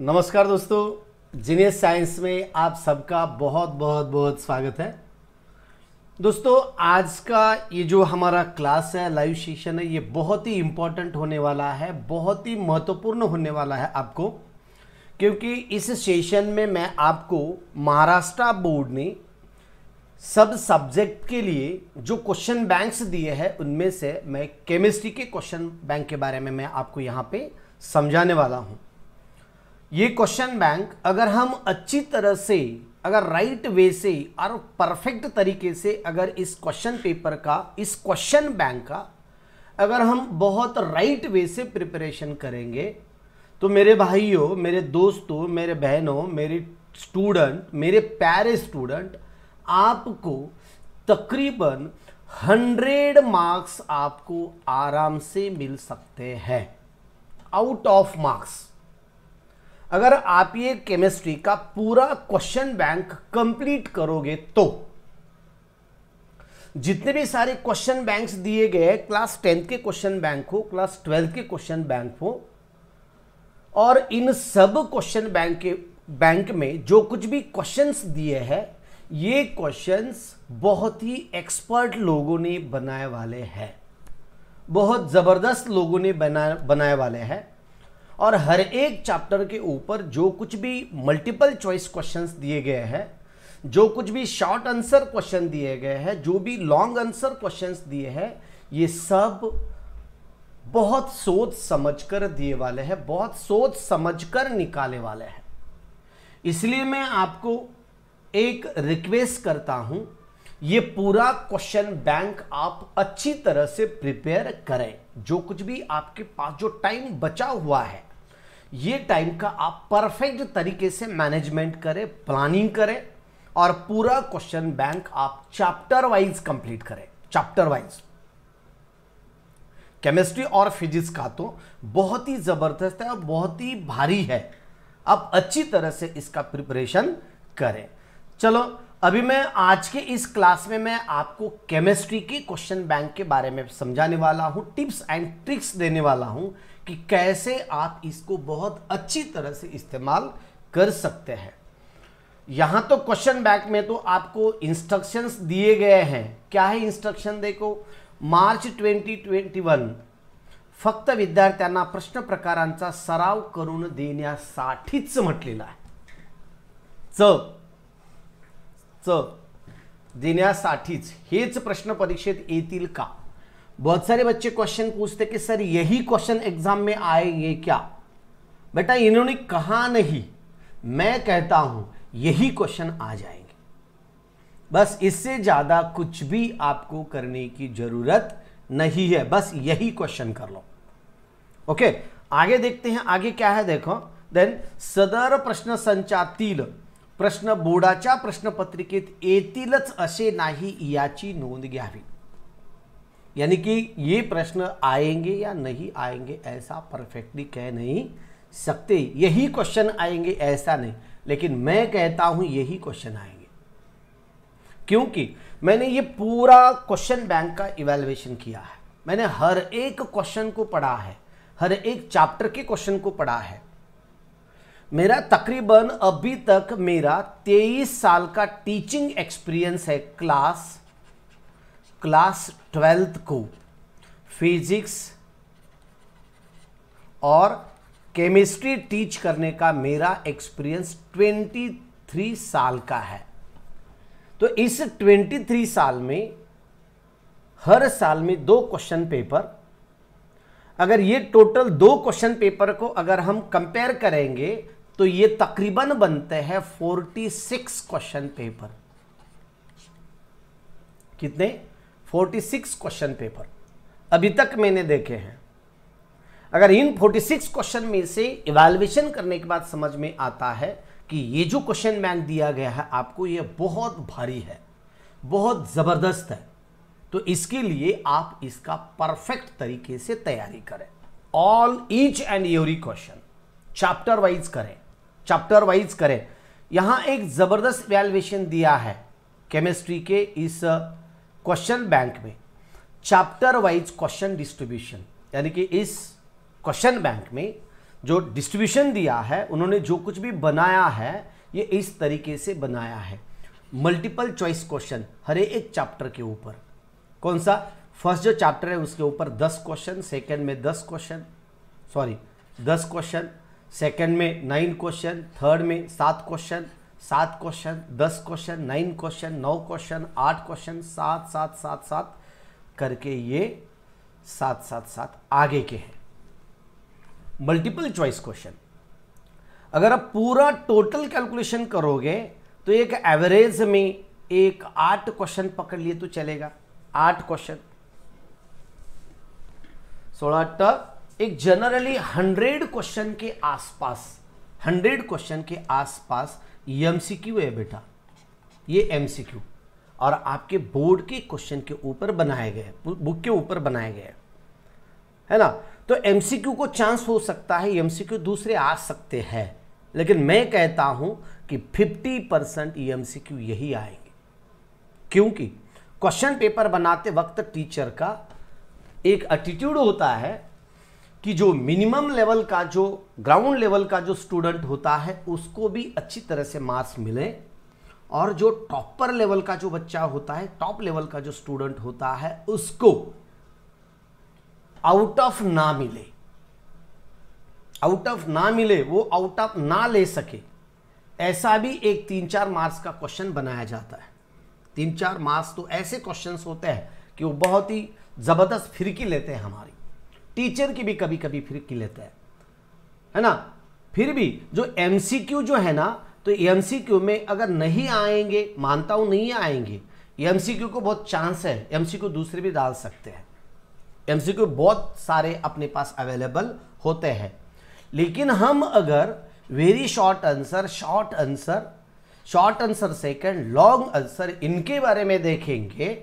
नमस्कार दोस्तों genius science में आप सबका बहुत बहुत बहुत स्वागत है दोस्तों आज का ये जो हमारा क्लास है लाइव सेशन है ये बहुत ही इम्पोर्टेंट होने वाला है बहुत ही महत्वपूर्ण होने वाला है आपको क्योंकि इस सेशन में मैं आपको महाराष्ट्र बोर्ड ने सब सब्जेक्ट के लिए जो क्वेश्चन बैंक्स दिए हैं उनमें से मैं केमिस्ट्री के क्वेश्चन बैंक के बारे में मैं आपको यहाँ पे समझाने वाला हूँ ये क्वेश्चन बैंक अगर हम अच्छी तरह से अगर राइट वे से और परफेक्ट तरीके से अगर इस क्वेश्चन पेपर का इस क्वेश्चन बैंक का अगर हम बहुत राइट वे से प्रिपरेशन करेंगे तो मेरे भाइयों मेरे दोस्तों मेरे बहनों मेरे स्टूडेंट मेरे प्यारे स्टूडेंट आपको तकरीबन हंड्रेड मार्क्स आपको आराम से मिल सकते हैं आउट ऑफ मार्क्स अगर आप ये केमिस्ट्री का पूरा क्वेश्चन बैंक कंप्लीट करोगे तो जितने भी सारे क्वेश्चन बैंक्स दिए गए क्लास टेंथ के क्वेश्चन बैंक हो क्लास ट्वेल्थ के क्वेश्चन बैंक हो और इन सब क्वेश्चन बैंक के बैंक में जो कुछ भी क्वेश्चंस दिए हैं ये क्वेश्चंस बहुत ही एक्सपर्ट लोगों ने बनाए वाले हैं बहुत ज़बरदस्त लोगों ने बना बनाए वाले हैं और हर एक चैप्टर के ऊपर जो कुछ भी मल्टीपल चॉइस क्वेश्चंस दिए गए हैं जो कुछ भी शॉर्ट आंसर क्वेश्चन दिए गए हैं जो भी लॉन्ग आंसर क्वेश्चंस दिए हैं ये सब बहुत सोच समझकर दिए वाले हैं बहुत सोच समझकर निकाले वाले हैं इसलिए मैं आपको एक रिक्वेस्ट करता हूं ये पूरा क्वेश्चन बैंक आप अच्छी तरह से प्रिपेयर करें जो कुछ भी आपके पास जो टाइम बचा हुआ है ये टाइम का आप परफेक्ट तरीके से मैनेजमेंट करें प्लानिंग करें और पूरा क्वेश्चन बैंक आप चैप्टर वाइज कंप्लीट करें चैप्टर वाइज केमिस्ट्री और फिजिक्स का तो बहुत ही ज़बरदस्त है और बहुत ही भारी है आप अच्छी तरह से इसका प्रिपरेशन करें चलो अभी मैं आज के इस क्लास में मैं आपको केमिस्ट्री के क्वेश्चन बैंक के बारे में समझाने वाला हूँ टिप्स एंड ट्रिक्स देने वाला हूँ कि कैसे आप इसको बहुत अच्छी तरह से इस्तेमाल कर सकते हैं यहां तो क्वेश्चन बैक में तो आपको इंस्ट्रक्शंस दिए गए हैं क्या है इंस्ट्रक्शन देखो मार्च 2021 फक्त विद्यार्थ्यांना प्रश्न प्रकारांचा सराव करून देण्यासाठीच म्हटलेला आहे च च देण्यासाठीच हेच प्रश्न परीक्षेत येतील का बहुत सारे बच्चे क्वेश्चन पूछते कि सर यही क्वेश्चन एग्जाम में आएंगे क्या बेटा इन्होंने कहा नहीं मैं कहता हूं यही क्वेश्चन आ जाएंगे बस इससे ज्यादा कुछ भी आपको करने की जरूरत नहीं है बस यही क्वेश्चन कर लो ओके आगे देखते हैं आगे क्या है देखो देन सदर प्रश्न संचातील प्रश्न बोर्डा प्रश्न पत्रिकेत असे नाही याची नोंद घयावी यानी कि ये प्रश्न आएंगे या नहीं आएंगे ऐसा परफेक्टली कह नहीं सकते यही क्वेश्चन आएंगे ऐसा नहीं लेकिन मैं कहता हूं यही क्वेश्चन आएंगे क्योंकि मैंने ये पूरा क्वेश्चन बैंक का इवेल्युएशन किया है मैंने हर एक क्वेश्चन को पढ़ा है हर एक चैप्टर के क्वेश्चन को पढ़ा है मेरा तकरीबन अभी तक मेरा 23 साल का टीचिंग एक्सपीरियंस है क्लास क्लास ट्वेल्थ को फिजिक्स और केमिस्ट्री टीच करने का मेरा एक्सपीरियंस 23 साल का है तो इस 23 साल में हर साल में दो क्वेश्चन पेपर अगर ये टोटल दो क्वेश्चन पेपर को अगर हम कंपेयर करेंगे तो ये तकरीबन बनते हैं 46 क्वेश्चन पेपर कितने 46 क्वेश्चन पेपर अभी तक मैंने देखे हैं अगर इन 46 क्वेश्चन में से इवेल्युएशन करने के बाद समझ में आता है कि ये जो क्वेश्चन बैंक दिया गया है आपको ये बहुत भारी है बहुत ज़बरदस्त है तो इसके लिए आप इसका परफेक्ट तरीके से तैयारी करें all each and every question chapter wise करें चैप्टर वाइज करें यहां एक ज़बरदस्त इवेल्युएशन दिया है केमिस्ट्री के इस क्वेश्चन बैंक में चैप्टर वाइज क्वेश्चन डिस्ट्रीब्यूशन यानी कि इस क्वेश्चन बैंक में जो डिस्ट्रीब्यूशन दिया है उन्होंने जो कुछ भी बनाया है ये इस तरीके से बनाया है मल्टीपल चॉइस क्वेश्चन हर एक चैप्टर के ऊपर कौन सा फर्स्ट जो चैप्टर है उसके ऊपर दस क्वेश्चन सेकेंड में दस क्वेश्चन सॉरी दस क्वेश्चन सेकेंड में नाइन क्वेश्चन थर्ड में सात क्वेश्चन सात क्वेश्चन दस क्वेश्चन नाइन क्वेश्चन नौ क्वेश्चन आठ क्वेश्चन सात सात सात सात करके ये सात सात सात आगे के हैं मल्टीपल चॉइस क्वेश्चन अगर आप पूरा टोटल कैलकुलेशन करोगे तो एक एवरेज में एक आठ क्वेश्चन पकड़ लिए तो चलेगा आठ क्वेश्चन सोलह अट्ठा एक जनरली हंड्रेड क्वेश्चन के आसपास हंड्रेड क्वेश्चन के आसपास एमसीक्यू e है बेटा ये एमसीक्यू और आपके बोर्ड के क्वेश्चन के ऊपर बनाए गए बुक के ऊपर बनाए गए है ना तो एमसीक्यू को चांस हो सकता है एमसीक्यू e दूसरे आ सकते हैं लेकिन मैं कहता हूं कि 50 परसेंट एमसीक्यू यही आएंगे क्योंकि क्वेश्चन पेपर बनाते वक्त टीचर का एक एटीट्यूड होता है कि जो मिनिमम लेवल का जो ग्राउंड लेवल का जो स्टूडेंट होता है उसको भी अच्छी तरह से मार्क्स मिले और जो टॉपर लेवल का जो बच्चा होता है टॉप लेवल का जो स्टूडेंट होता है उसको आउट ऑफ ना मिले आउट ऑफ ना मिले वो आउट ऑफ ना ले सके ऐसा भी एक तीन चार मार्क्स का क्वेश्चन बनाया जाता है तीन चार मार्क्स तो ऐसे क्वेश्चंस होते हैं कि वो बहुत ही ज़बरदस्त फिरकी लेते हैं हमारी टीचर की भी कभी कभी फिर की लेता है है ना फिर भी जो एमसीक्यू जो है ना तो एमसीक्यू में अगर नहीं आएंगे मानता हूं नहीं आएंगे एमसीक्यू को बहुत चांस है एमसीक्यू दूसरे भी डाल सकते हैं एमसीक्यू बहुत सारे अपने पास अवेलेबल होते हैं लेकिन हम अगर very short answer short answer short answer second long answer इनके बारे में देखेंगे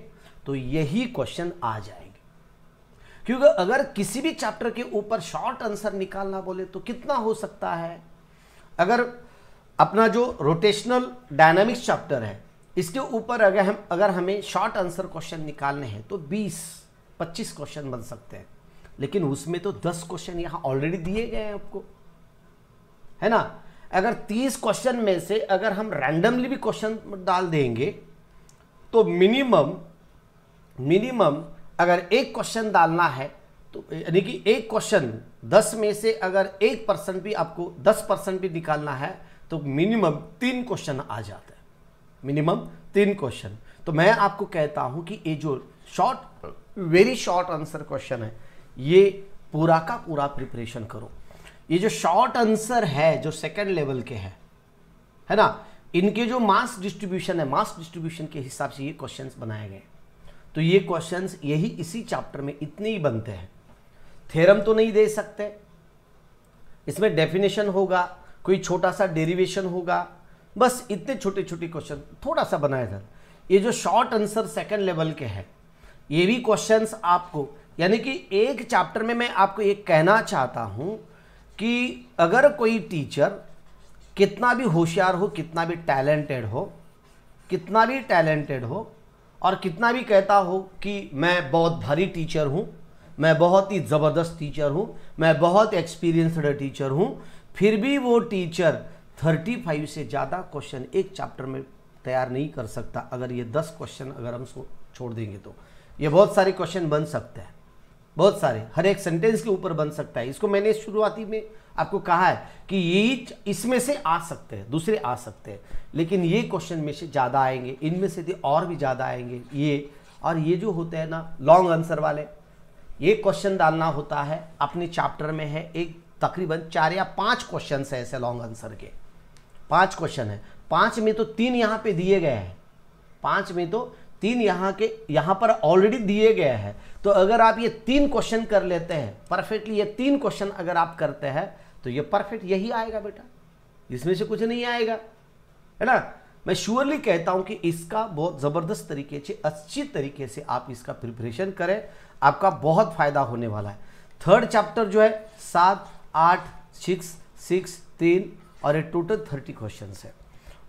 तो यही क्वेश्चन आ जाएगा क्योंकि अगर किसी भी चैप्टर के ऊपर शॉर्ट आंसर निकालना बोले तो कितना हो सकता है अगर अपना जो रोटेशनल डायनामिक्स चैप्टर है इसके ऊपर अगर हम अगर हमें शॉर्ट आंसर क्वेश्चन निकालने हैं तो 20 25 क्वेश्चन बन सकते हैं लेकिन उसमें तो 10 क्वेश्चन यहाँ ऑलरेडी दिए गए हैं आपको है ना अगर 30 क्वेश्चन में से अगर हम रैंडमली भी क्वेश्चन डाल देंगे तो मिनिमम मिनिमम अगर एक क्वेश्चन डालना है तो यानी कि एक क्वेश्चन दस में से अगर एक परसेंट भी आपको दस परसेंट भी निकालना है तो मिनिमम तीन क्वेश्चन आ जाते हैं मिनिमम तीन क्वेश्चन तो मैं आपको कहता हूं कि ये जो short very short answer question है ये पूरा का पूरा प्रिपरेशन करो ये जो शॉर्ट आंसर है जो सेकेंड लेवल के है है ना इनके जो मास डिस्ट्रीब्यूशन है मास डिस्ट्रीब्यूशन के हिसाब से ये क्वेश्चंस बनाए गए हैं तो ये क्वेश्चंस यही इसी चैप्टर में इतने ही बनते हैं थेरम तो नहीं दे सकते इसमें डेफिनेशन होगा कोई छोटा सा डेरिवेशन होगा बस इतने छोटे छोटे क्वेश्चन थोड़ा सा बनाया था ये जो शॉर्ट आंसर सेकंड लेवल के हैं ये भी क्वेश्चंस आपको यानी कि एक चैप्टर में मैं आपको ये कहना चाहता हूँ कि अगर कोई टीचर कितना भी होशियार हो कितना भी टैलेंटेड हो कितना भी टैलेंटेड हो और कितना भी कहता हो कि मैं बहुत भारी टीचर हूँ मैं बहुत ही ज़बरदस्त टीचर हूँ मैं बहुत एक्सपीरियंसड टीचर हूँ फिर भी वो टीचर 35 से ज़्यादा क्वेश्चन एक चैप्टर में तैयार नहीं कर सकता अगर ये 10 क्वेश्चन अगर हम छोड़ देंगे तो ये बहुत सारे क्वेश्चन बन सकते हैं बहुत सारे हर एक सेंटेंस के ऊपर बन सकता है इसको मैंने शुरुआती में आपको कहा है कि ये इसमें से आ सकते हैं दूसरे आ सकते हैं लेकिन ये क्वेश्चन में से ज़्यादा आएंगे इनमें से और भी ज़्यादा आएंगे ये और ये जो होते हैं ना लॉन्ग आंसर वाले ये क्वेश्चन डालना होता है अपने चैप्टर में है एक तकरीबन चार या पांच क्वेश्चन है ऐसे लॉन्ग आंसर के पांच क्वेश्चन है पांच में तो तीन यहाँ पर दिए गए हैं पांच में तो तीन यहाँ के यहाँ पर ऑलरेडी दिए गए हैं तो अगर आप ये तीन क्वेश्चन कर लेते हैं परफेक्टली ये तीन क्वेश्चन अगर आप करते हैं तो ये परफेक्ट यही आएगा बेटा इसमें से कुछ नहीं आएगा है ना मैं श्योरली कहता हूं कि इसका बहुत ज़बरदस्त तरीके से अच्छी तरीके से आप इसका प्रिपरेशन करें आपका बहुत फ़ायदा होने वाला है थर्ड चैप्टर जो है सात आठ सिक्स सिक्स तीन और ये टोटल थर्टी क्वेश्चन है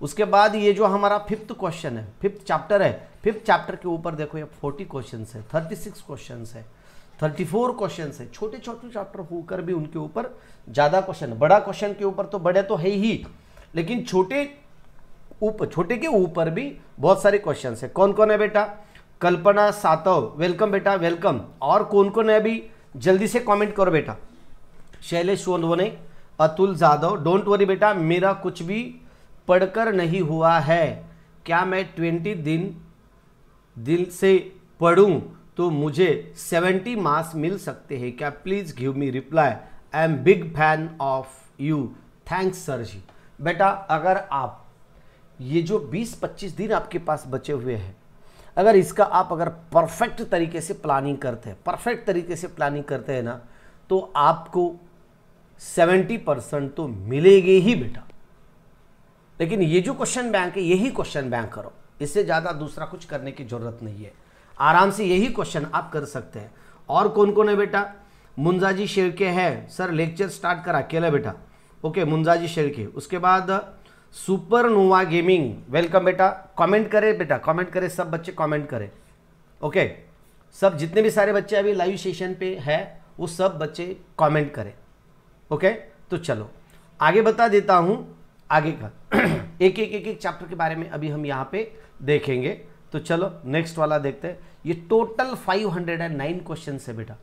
उसके बाद ये जो हमारा फिफ्थ क्वेश्चन है फिफ्थ चैप्टर है फिफ्थ चैप्टर के ऊपर देखो ये फोर्टी क्वेश्चन है थर्टी सिक्स क्वेश्चन है थर्टी फोर क्वेश्चन है छोटे छोटे चैप्टर होकर भी उनके ऊपर ज़्यादा क्वेश्चन बड़ा क्वेश्चन के ऊपर तो बड़े तो है ही लेकिन छोटे उप छोटे के ऊपर भी बहुत सारे क्वेश्चन है कौन कौन है बेटा कल्पना सातव वेलकम बेटा वेलकम और कौन कौन है अभी जल्दी से कमेंट करो बेटा शैलेश सोनवने अतुल जाधव डोंट वरी बेटा मेरा कुछ भी पढ़कर नहीं हुआ है क्या मैं ट्वेंटी दिन दिल से पढ़ूं तो मुझे 70 मार्क्स मिल सकते हैं क्या please give me reply I am big fan of you thanks sir ji बेटा अगर आप ये जो 20-25 दिन आपके पास बचे हुए हैं अगर इसका आप अगर परफेक्ट तरीके से प्लानिंग करते हैं परफेक्ट तरीके से प्लानिंग करते हैं ना तो आपको 70 परसेंट तो मिलेगी ही बेटा लेकिन ये जो क्वेश्चन बैंक है यही क्वेश्चन बैंक करो इससे ज़्यादा दूसरा कुछ करने की ज़रूरत नहीं है आराम से यही क्वेश्चन आप कर सकते हैं और कौन कौन है बेटा मुंजाजी शेरके हैं सर लेक्चर स्टार्ट करा अकेला बेटा ओके मुंजाजी शेरके उसके बाद सुपर नोवा गेमिंग वेलकम बेटा कमेंट करें बेटा कमेंट करें सब बच्चे कमेंट करें ओके सब जितने भी सारे बच्चे अभी लाइव सेशन पे है वो सब बच्चे कमेंट करें ओके तो चलो आगे बता देता हूँ आगे का एक एक एक एक चैप्टर के बारे में अभी हम यहाँ पे देखेंगे तो चलो नेक्स्ट वाला देखते हैं ये टोटल 509 क्वेश्चन है बेटा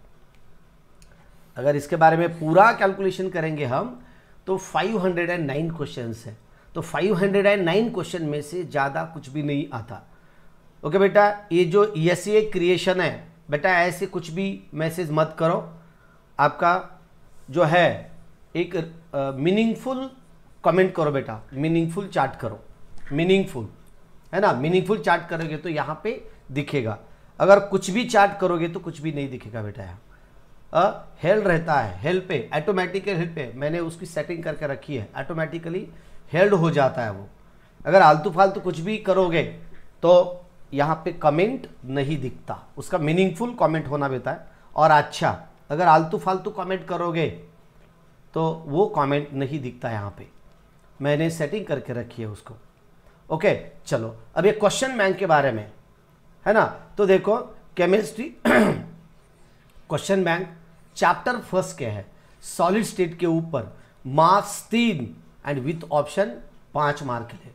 अगर इसके बारे में पूरा कैलकुलेशन करेंगे हम तो 509 क्वेश्चंस है तो 509 क्वेश्चन में से ज़्यादा कुछ भी नहीं आता ओके बेटा ये जो एस क्रिएशन है बेटा ऐसे कुछ भी मैसेज मत करो आपका जो है एक मीनिंगफुल कमेंट करो बेटा मीनिंगफुल चार्ट करो मीनिंगफुल है ना मीनिंगफुल चार्ट करोगे तो यहां पे दिखेगा अगर कुछ भी चार्ट करोगे तो कुछ भी नहीं दिखेगा बेटा यहाँ हेल रहता है हेल पे ऑटोमेटिकल हेल पे मैंने उसकी सेटिंग करके रखी है ऑटोमेटिकली हेल्ड हो जाता है वो अगर आलतू फालतू कुछ भी करोगे तो यहाँ पे कमेंट नहीं दिखता उसका मीनिंगफुल कमेंट होना बेटा है और अच्छा अगर आलतू फालतू कमेंट करोगे तो वो कमेंट नहीं दिखता यहाँ पे मैंने सेटिंग करके रखी है उसको ओके चलो अब ये क्वेश्चन बैंक के बारे में है ना तो देखो chemistry question bank chapter first के है सॉलिड स्टेट के ऊपर मार्क्स तीन एंड विथ ऑप्शन पांच मार्क के लिए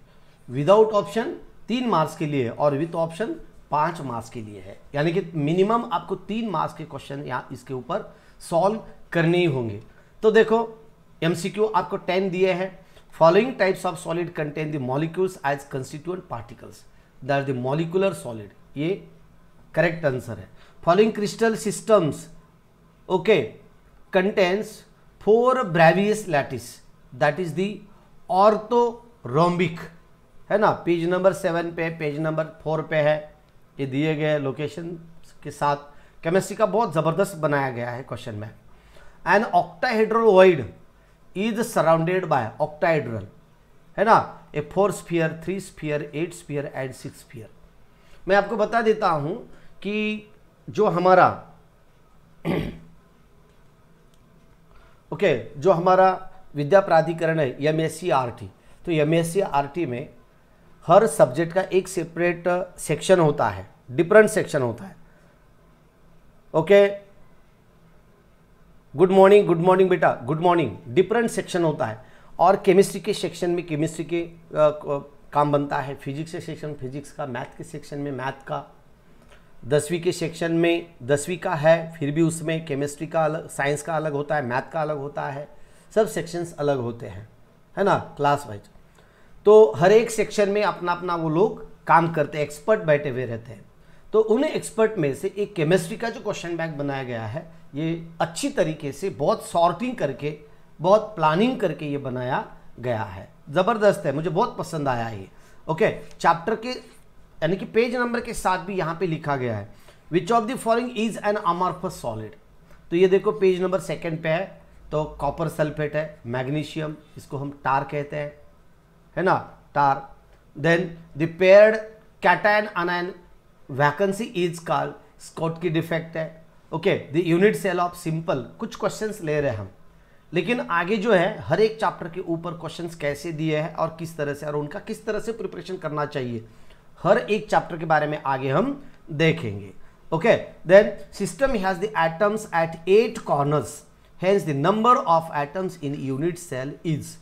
विदाउट ऑप्शन तीन मार्क्स के लिए और विथ ऑप्शन पांच मार्क्स के लिए है यानी कि मिनिमम आपको तीन मार्क्स के क्वेश्चन यहाँ इसके ऊपर सॉल्व करने ही होंगे तो देखो एमसीक्यू आपको टेन दिए हैं following types of solid contain the molecules as constituent particles there the molecular solid ये करेक्ट आंसर है following crystal systems okay contains four Bravais lattice that is the orthorhombic है ना पेज नंबर सेवन पे page number four पे है ये दिए गए लोकेशन के साथ केमिस्ट्री का बहुत ज़बरदस्त बनाया गया है क्वेश्चन में an octahedral void is surrounded by octahedral है ना a four sphere three sphere eight sphere and six sphere मैं आपको बता देता हूं कि जो हमारा ओके जो हमारा विद्या प्राधिकरण है एम एस तो एम एस में हर सब्जेक्ट का एक सेपरेट सेक्शन होता है डिफरेंट सेक्शन होता है okay good morning good morning बेटा गुड मॉर्निंग डिफरेंट सेक्शन होता है और केमिस्ट्री के सेक्शन में केमिस्ट्री के काम बनता है फिजिक्स के सेक्शन फिजिक्स का मैथ के सेक्शन में मैथ का दसवीं के सेक्शन में दसवीं का है फिर भी उसमें केमिस्ट्री का अलग साइंस का अलग होता है मैथ का अलग होता है सब सेक्शंस अलग होते हैं है ना क्लास वाइज तो हर एक सेक्शन में अपना अपना वो लोग काम करते हैं एक्सपर्ट बैठे हुए रहते हैं तो उन एक्सपर्ट में से एक केमिस्ट्री का जो क्वेश्चन बैंक बनाया गया है ये अच्छी तरीके से बहुत सॉर्टिंग करके बहुत प्लानिंग करके ये बनाया गया है ज़बरदस्त है मुझे बहुत पसंद आया ये ओके चैप्टर के यानी कि पेज नंबर के साथ भी यहाँ पे लिखा गया है which of the following is an amorphous solid तो ये देखो पेज नंबर सेकेंड पे है तो कॉपर सल्फेट है मैग्नीशियम इसको हम टार कहते हैं है ना टार then the paired cation anion vacancy is call Schottky defect है okay the unit cell of simple कुछ क्वेश्चंस ले रहे हैं हम लेकिन आगे जो है हर एक चैप्टर के ऊपर क्वेश्चंस कैसे दिए हैं और किस तरह से और उनका किस तरह से प्रिपरेशन करना चाहिए हर एक चैप्टर के बारे में आगे हम देखेंगे okay then system has the atoms at at corners hence the number of atoms in unit cell is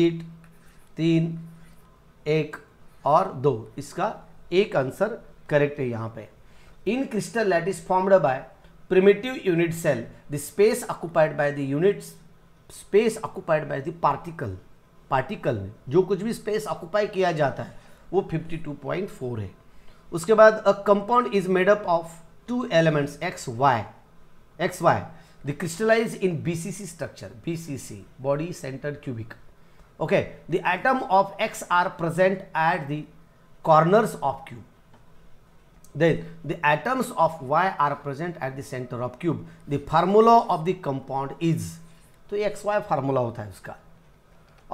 eight तीन एक और दो इसका एक आंसर करेक्ट है यहां पे in crystal that is formed by primitive unit cell the space occupied by the units space occupied by the particle particle में जो कुछ भी स्पेस ऑक्युपाई किया जाता है वो 52.4 है उसके बाद a compound is made up of two elements X Y X Y the crystallize in BCC structure BCC body centre cubic okay the atom of X are present at the corners of cube then the atoms of Y are present at the centre of cube the formula of the compound is तो X Y formula होता है उसका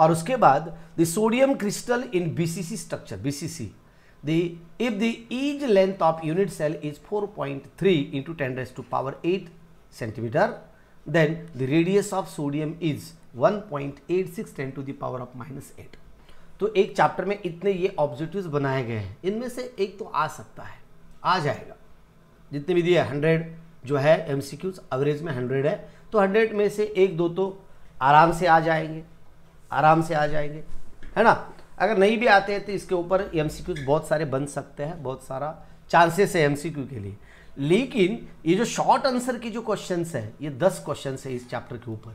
और उसके बाद the sodium crystal in BCC structure BCC the if the edge length of unit cell is 4.3 point three into ten raise to power eight centimetre then the radius of sodium is 1.86 point eight six ten to the power of minus eight तो एक chapter में इतने ये objective बनाए गए हैं इनमें से एक तो आ सकता है आ जाएगा जितने भी दिए हंड्रेड जो है एम एवरेज में हंड्रेड है तो हंड्रेड में से एक दो तो आराम से आ जाएंगे आराम से आ जाएंगे है ना अगर नहीं भी आते हैं तो इसके ऊपर एम बहुत सारे बन सकते हैं बहुत सारा चांसेस है एम के लिए लेकिन ये जो शॉर्ट आंसर के जो क्वेश्चन है ये दस क्वेश्चन है इस चैप्टर के ऊपर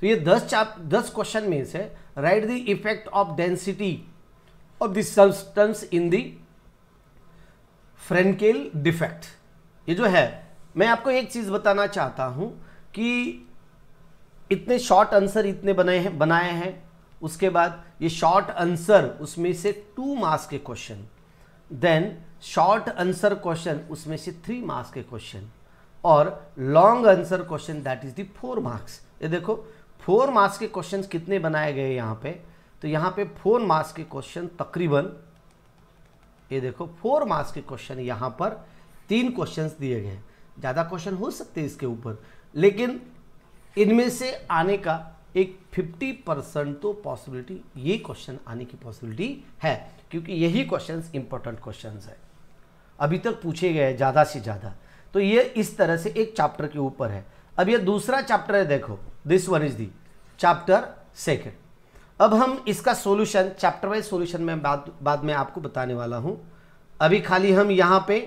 तो ये दस चाप दस क्वेश्चन में से right the effect of density of this substance in the Frenkel defect ये जो है मैं आपको एक चीज़ बताना चाहता हूं कि इतने शॉर्ट आंसर इतने बनाए हैं बनाए हैं उसके बाद ये शॉर्ट आंसर उसमें से टू मार्क्स के question then short answer question उसमें से थ्री मार्क्स के क्वेश्चन और long answer question that is the four marks ये देखो फोर मार्क्स के क्वेश्चन कितने बनाए गए यहाँ पे तो यहाँ पे फोर मार्क्स के क्वेश्चन तकरीबन ये देखो फोर मार्क्स के क्वेश्चन यहाँ पर तीन क्वेश्चन दिए गए ज़्यादा क्वेश्चन हो सकते हैं इसके ऊपर लेकिन इनमें से आने का एक 50 परसेंट तो पॉसिबिलिटी ये क्वेश्चन आने की पॉसिबिलिटी है क्योंकि यही क्वेश्चन इंपॉर्टेंट क्वेश्चन है अभी तक पूछे गए ज़्यादा से ज़्यादा तो ये इस तरह से एक चैप्टर के ऊपर है अब ये दूसरा चैप्टर है देखो this one is the chapter second अब हम इसका सोल्यूशन चैप्टर वाइज सोल्यूशन में बाद बाद में आपको बताने वाला हूं अभी खाली हम यहां पे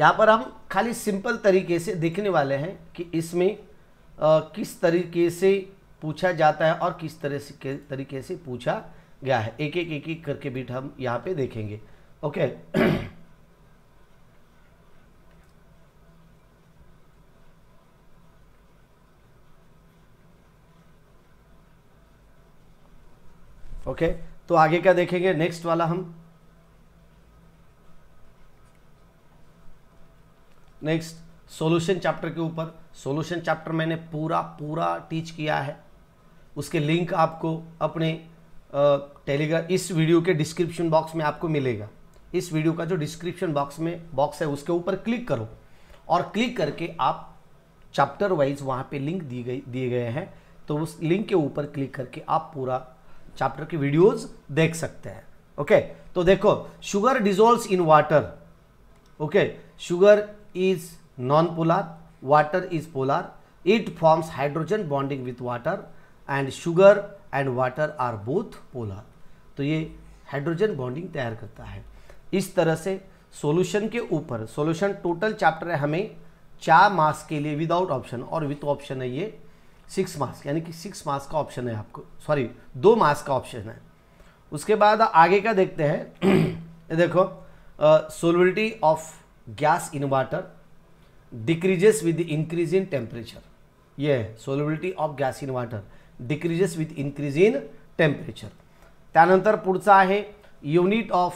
यहाँ पर हम खाली सिंपल तरीके से देखने वाले हैं कि इसमें आ, किस तरीके से पूछा जाता है और किस तरह से तरीके से पूछा गया है एक एक एक एक करके बीट हम यहाँ पे देखेंगे ओके ओके तो आगे क्या देखेंगे नेक्स्ट वाला हम नेक्स्ट सॉल्यूशन चैप्टर के ऊपर सॉल्यूशन चैप्टर मैंने पूरा पूरा टीच किया है उसके लिंक आपको अपने टेलीग्राम इस वीडियो के डिस्क्रिप्शन बॉक्स में आपको मिलेगा इस वीडियो का जो डिस्क्रिप्शन बॉक्स में बॉक्स है उसके ऊपर क्लिक करो और क्लिक करके आप चैप्टर वाइज वहाँ पे लिंक दी गई दिए गए हैं तो उस लिंक के ऊपर क्लिक करके आप पूरा चैप्टर के वीडियोस देख सकते हैं ओके तो देखो sugar dissolve in water okay sugar is non-polar, water is polar. It forms hydrogen bonding with water and sugar and water are both polar. तो ये हाइड्रोजन बॉन्डिंग तैयार करता है इस तरह से सॉल्यूशन के ऊपर सॉल्यूशन टोटल चैप्टर है हमें चार मास के लिए विदाउट ऑप्शन और विथ ऑप्शन है ये सिक्स मास यानी कि सिक्स मास का ऑप्शन है आपको सॉरी दो मास का ऑप्शन है उसके बाद आगे का देखते हैं देखो solubility of gas in water decreases with the increase in temperature. Yeah, solubility of gas in water decreases with increase in temperature. त्यानंतर पुढचा आहे unit of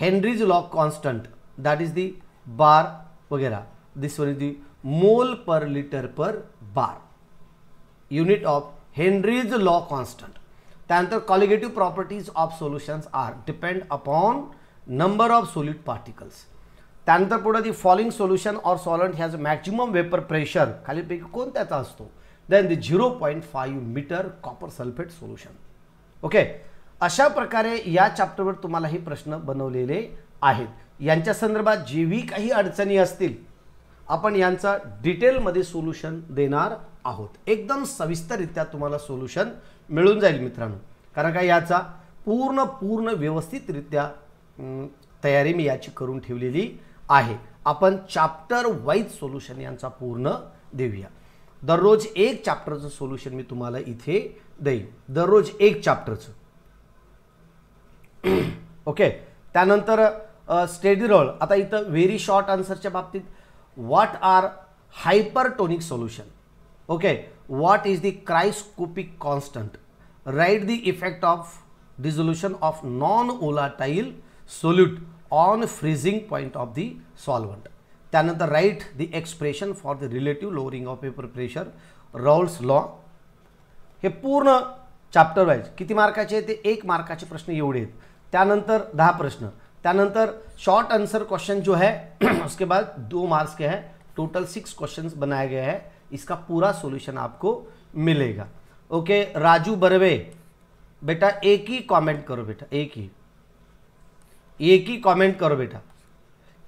Henry's law constant that is the bar वगैरह. This one is the mole per liter per bar. Unit of Henry's law constant. त्यानंतर colligative properties of solutions are depend upon number of solute particles. त्यानंतर पुढे the following solution or solvent has maximum vapour pressure कोण कोणत्याचा असतो then the zero point five metre copper sulphate solution okay अशा प्रकारे या चॅप्टरवर तुम्हाला हे प्रश्न बनवलेले आहेत यांच्या संदर्भात जेवी काही अडचणी असतील आपण यांचा डिटेलमध्ये सोल्युशन देणार आहोत एकदम सविस्तररित्या तुम्हाला सोल्युशन मिळून जाईल मित्रांनो कारण का याचा पूर्ण पूर्ण व्यवस्थितरित्या तयारी मी याची करून ठेवलेली आहे आपण चाप्टर वाईज सोल्युशन यांचा पूर्ण देऊया दररोज एक चॅप्टरचं सोल्युशन मी तुम्हाला इथे देईन दररोज एक चॅप्टरचं ओके त्यानंतर स्टेडी रोल आता इथं व्हेरी शॉर्ट आन्सरच्या बाबतीत what are hypertonic solution okay what is the cryoscopic constant write the effect of dissolution of non volatile solute on freezing point of the solvent. त्यानंतर write the expression for the relative lowering of vapour pressure Raoult's law हे पूर्ण chapter wise किती मार्काचे ते एक मार्काचे प्रश्न एवढे त्यानंतर दहा प्रश्न त्यानंतर शॉर्ट आंसर क्वेश्चन जो है उसके बाद दो मार्क्स के हैं टोटल सिक्स क्वेश्चन बनाए गए हैं इसका पूरा सोल्यूशन आपको मिलेगा ओके राजू बर्वे बेटा एक ही कमेंट करो बेटा एक ही एक ही कमेंट करो बेटा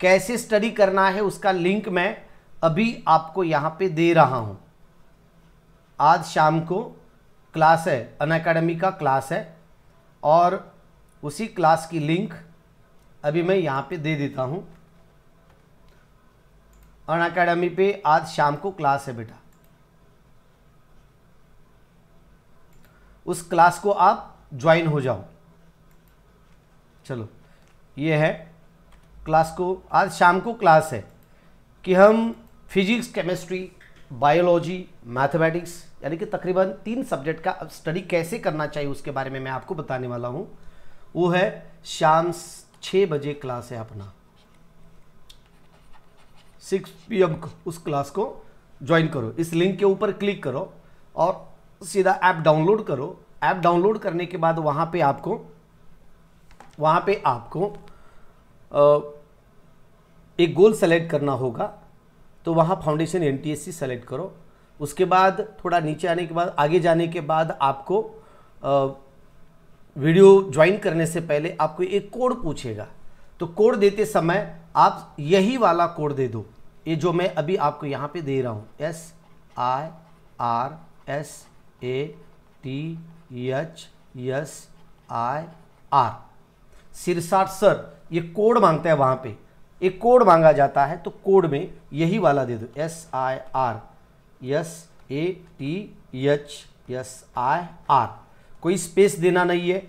कैसे स्टडी करना है उसका लिंक मैं अभी आपको यहां पे दे रहा हूं आज शाम को क्लास है अन अकेडमी का क्लास है और उसी क्लास की लिंक अभी मैं यहां पे दे देता हूं अन अकेडमी पे आज शाम को क्लास है बेटा उस क्लास को आप ज्वाइन हो जाओ चलो ये है क्लास को आज शाम को क्लास है कि हम फिजिक्स केमिस्ट्री बायोलॉजी मैथमेटिक्स यानी कि तकरीबन तीन सब्जेक्ट का स्टडी कैसे करना चाहिए उसके बारे में मैं आपको बताने वाला हूँ वो है शाम छः बजे क्लास है अपना सिक्स पी एम उस क्लास को ज्वाइन करो इस लिंक के ऊपर क्लिक करो और सीधा ऐप डाउनलोड करो ऐप डाउनलोड करने के बाद वहाँ पे आपको वहाँ पे आपको एक गोल सेलेक्ट करना होगा तो वहाँ फाउंडेशन एन टी सेलेक्ट करो उसके बाद थोड़ा नीचे आने के बाद आगे जाने के बाद आपको वीडियो ज्वाइन करने से पहले आपको एक कोड पूछेगा तो कोड देते समय आप यही वाला कोड दे दो ये जो मैं अभी आपको यहाँ पे दे रहा हूँ S I R S A T H S I R Sirsat sir ये कोड मांगता है वहाँ पे एक कोड मांगा जाता है तो कोड में यही वाला दे दो S I R S A T H S I R कोई स्पेस देना नहीं है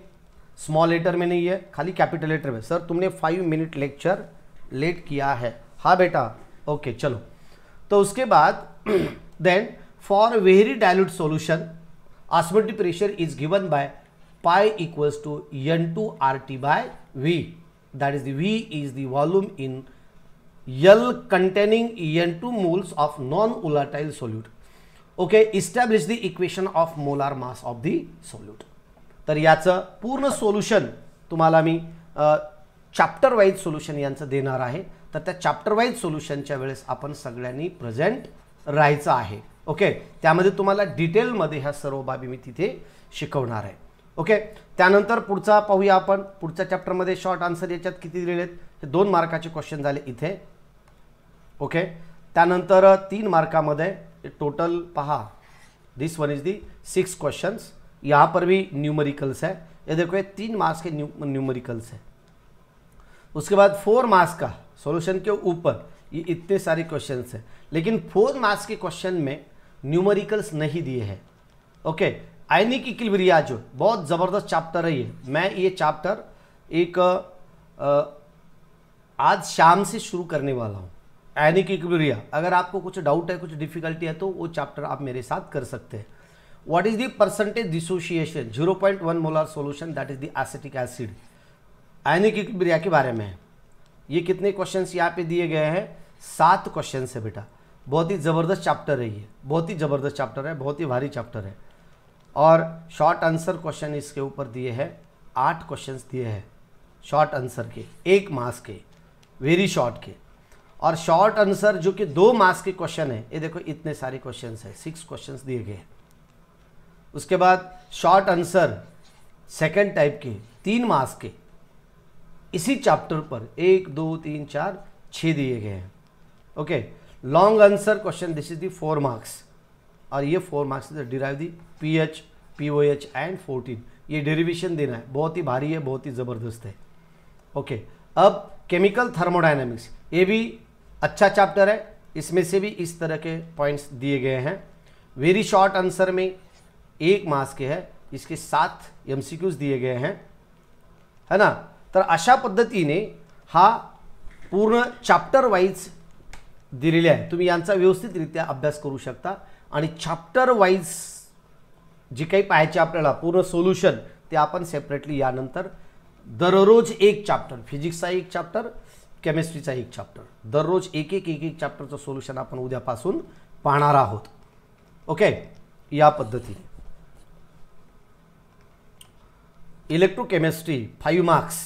स्मॉल लेटर में नहीं है खाली कैपिटल लेटर में सर तुमने फाइव मिनट लेक्चर लेट किया है हाँ बेटा ओके चलो तो उसके बाद then for very dilute solution osmotic pressure is given by two pi two R T by V that is the V is the volume in यल containing containing two moles of non volatile solute okay establish the equation of molar mass of the solute तर याचं पूर्ण solution तुम्हाला मी chapter wise solution यांचं देणार आहे तर त्या चॅप्टर वाईज सोल्युशनच्या वेळेस आपण सगळ्यांनी प्रेझेंट राहायचं आहे ओके त्यामध्ये तुम्हाला डिटेलमध्ये ह्या सर्व बाबी मी तिथे शिकवणार आहे ओके त्यानंतर पुढचा पाहूया आपण पुढच्या चॅप्टरमध्ये शॉर्ट आन्सर याच्यात किती दिलेले आहेत हे दोन मार्काचे क्वेश्चन झाले इथे ओके त्यानंतर तीन मार्कामध्ये टोटल पहा this one is the six questions यहाँ पर भी न्यूमरिकल्स है ये देखो ये तीन मार्क्स के न्यूमरिकल्स है उसके बाद फोर मार्क्स का सॉल्यूशन के ऊपर ये इतने सारे क्वेश्चंस है लेकिन फोर मार्क्स के क्वेश्चन में न्यूमरिकल्स नहीं दिए हैं ओके आयनिक इक्विलिब्रिया जो बहुत ज़बरदस्त चैप्टर है ये मैं ये चैप्टर एक आज शाम से शुरू करने वाला हूँ आयनिक इक्विलिब्रिया अगर आपको कुछ डाउट है कुछ डिफिकल्टी है तो वो चैप्टर आप मेरे साथ कर सकते हैं what is the zero point 0.1 molar solution that is the acetic acid ionic equilibria के बारे में है ये कितने क्वेश्चन यहाँ पे दिए गए हैं सात क्वेश्चन है बेटा बहुत ही ज़बरदस्त चैप्टर है ये बहुत ही ज़बरदस्त चैप्टर है बहुत ही भारी चैप्टर है और शॉर्ट आंसर क्वेश्चन इसके ऊपर दिए हैं आठ क्वेश्चंस दिए हैं शॉर्ट आंसर के एक मास के वेरी शॉर्ट के और शॉर्ट आंसर जो कि दो मास के क्वेश्चन है ये देखो इतने सारे क्वेश्चन है सिक्स क्वेश्चन दिए गए हैं उसके बाद शॉर्ट आंसर सेकेंड टाइप के तीन मास के इसी चैप्टर पर एक दो तीन चार छः दिए गए हैं okay long answer question this is the four marks और ये four marks derive the P H P O H and fourteen ये डेरिवेशन देना है बहुत ही भारी है बहुत ही ज़बरदस्त है ओके अब केमिकल थर्मोडाइनमिक्स ये भी अच्छा चैप्टर है इसमें से भी इस तरह के पॉइंट्स दिए गए हैं वेरी शॉर्ट आंसर में एक मास के है इसके सात एम दिए गए हैं है ना तर अशा पद्धति ने हा पूर्ण चैप्टर वाइज दिल्ली है तुम्हें व्यवस्थित रित्या अभ्यास करू शकता आणि चॅप्टर वाईज जी काही पाहायचे आपल्याला पूर्ण सोल्युशन ते आपण सेपरेटली यानंतर दररोज एक चॅप्टर फिजिक्सचा एक चॅप्टर केमिस्ट्रीचा एक चॅप्टर दररोज एक एक एक एक चॅप्टरचं सोल्युशन आपण उद्यापासून पाहणार आहोत ओके या पद्धतीने electrochemistry five marks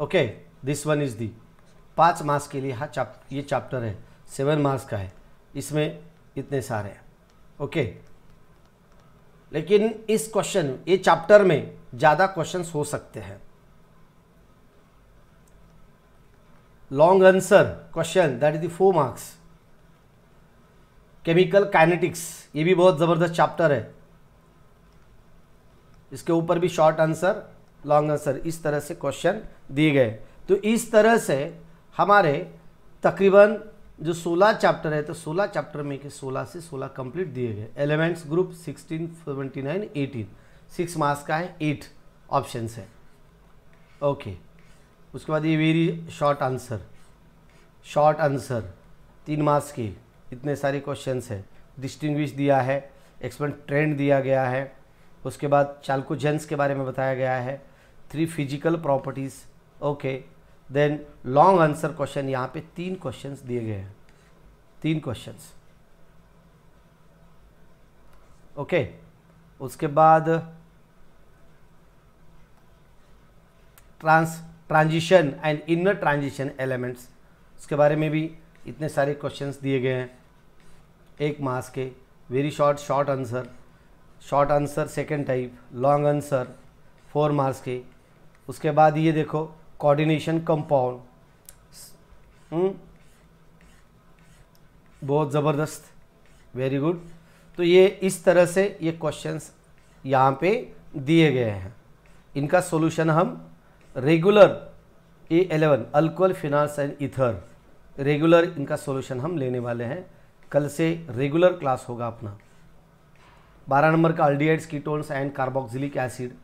okay this one is the पाच मार्क्स के लिए हा चैप ये चैप्टर आहे सेवन मार्क्स का है इसमें इतने सारे हैं ओके लेकिन इस क्वेश्चन ये चैप्टर में ज़्यादा क्वेश्चंस हो सकते हैं long answer question that is the four marks chemical kinetics ये भी बहुत ज़बरदस्त चैप्टर है इसके ऊपर भी शॉर्ट आंसर लॉन्ग आंसर इस तरह से क्वेश्चन दिए गए तो इस तरह से हमारे तकरीबन जो 16 चैप्टर है तो 16 चैप्टर में के 16 से 16 कंप्लीट दिए गए एलिमेंट्स ग्रुप 16, 79, 18 सिक्स मार्क्स का है एट ऑप्शंस है ओके उसके बाद ये very short answer short answer तीन मार्क्स के इतने सारे क्वेश्चंस है डिस्टिंग्विश दिया है एक्सपेंट ट्रेंड दिया गया है उसके बाद चालकोजेंस के बारे में बताया गया है three physical properties okay then long answer question यहाँ पे तीन क्वेश्चन दिए गए हैं तीन क्वेश्चन ओके उसके बाद trans transition and inner transition elements उसके बारे में भी इतने सारे क्वेश्चंस दिए गए हैं एक मास के very short short answer short answer second type long answer four marks के उसके बाद ये देखो कोऑर्डिनेशन कंपाउंड hmm? बहुत ज़बरदस्त वेरी गुड तो ये इस तरह से ये क्वेश्चंस यहाँ पे दिए गए हैं इनका सॉल्यूशन हम regular a eleven alcohol phenols and ether regular इनका सॉल्यूशन हम लेने वाले हैं कल से रेगुलर क्लास होगा अपना बारह नंबर का aldehydes ketones and carboxylic acid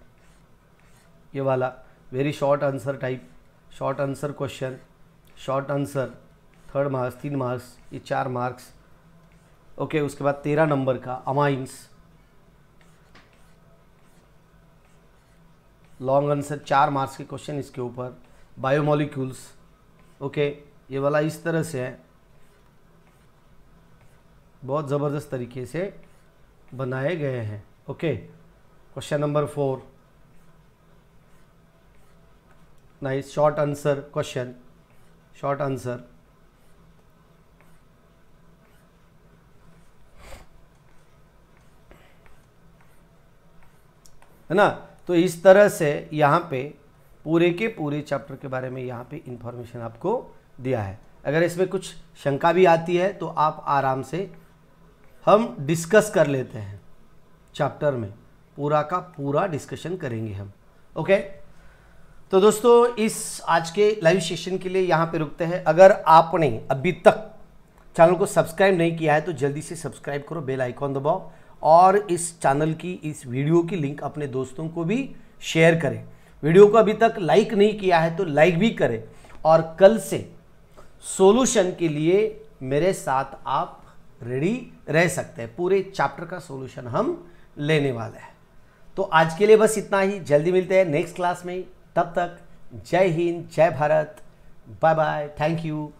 ये वाला very short answer type short answer question short answer third marks तीन मार्क्स ये चार मार्क्स ओके उसके बाद तेरह नंबर का अमाइंस लॉन्ग आंसर चार मार्क्स के क्वेश्चन इसके ऊपर बायोमोलिक्यूल्स ओके ये वाला इस तरह से है बहुत ज़बरदस्त तरीके से बनाए गए हैं okay question number four nice short answer question short answer है ना तो इस तरह से यहाँ पे पूरे के पूरे चैप्टर के बारे में यहाँ पे इंफॉर्मेशन आपको दिया है अगर इसमें कुछ शंका भी आती है तो आप आराम से हम डिस्कस कर लेते हैं चैप्टर में पूरा का पूरा डिस्कशन करेंगे हम ओके okay? तो दोस्तों इस आज के लाइव सेशन के लिए यहाँ पे रुकते हैं अगर आपने अभी तक चैनल को सब्सक्राइब नहीं किया है तो जल्दी से सब्सक्राइब करो बेल आइकॉन दबाओ और इस चैनल की इस वीडियो की लिंक अपने दोस्तों को भी शेयर करें वीडियो को अभी तक लाइक नहीं किया है तो लाइक भी करें और कल से सोल्यूशन के लिए मेरे साथ आप रेडी रह सकते हैं पूरे चैप्टर का सोल्यूशन हम लेने वाले हैं तो आज के लिए बस इतना ही जल्दी मिलते हैं नेक्स्ट क्लास में तब तक जय हिंद जय Bharat bye bye thank you